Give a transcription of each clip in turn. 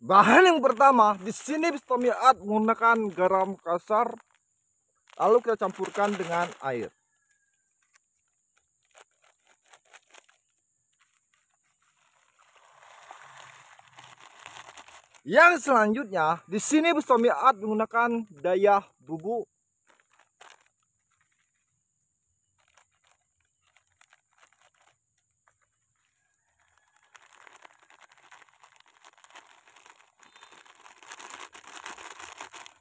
Bahan yang pertama, di sini stomiat menggunakan garam kasar lalu kita campurkan dengan air. Yang selanjutnya, di sini stomiat menggunakan daya bubuk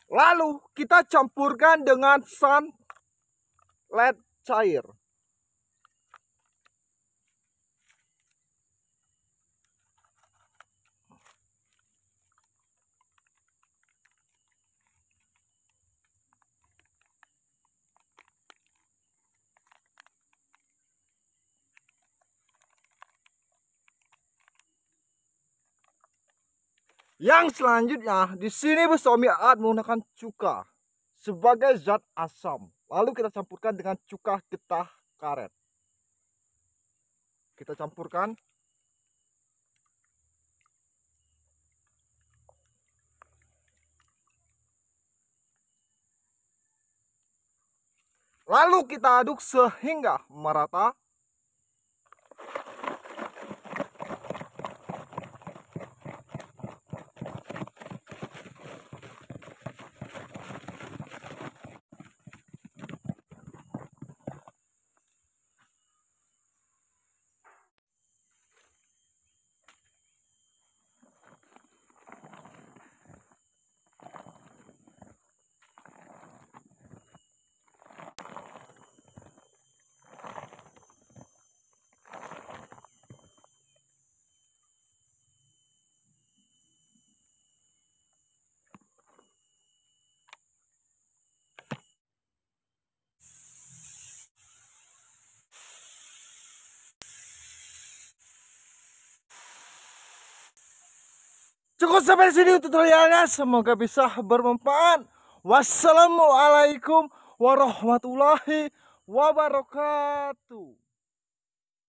Lalu kita campurkan dengan sun led cair. Yang selanjutnya, di sini Suami akan menggunakan cuka sebagai zat asam. Lalu kita campurkan dengan cuka getah karet. Kita campurkan. Lalu kita aduk sehingga merata Cukup sampai sini tutorialnya. Semoga bisa bermanfaat. Wassalamualaikum warahmatullahi wabarakatuh.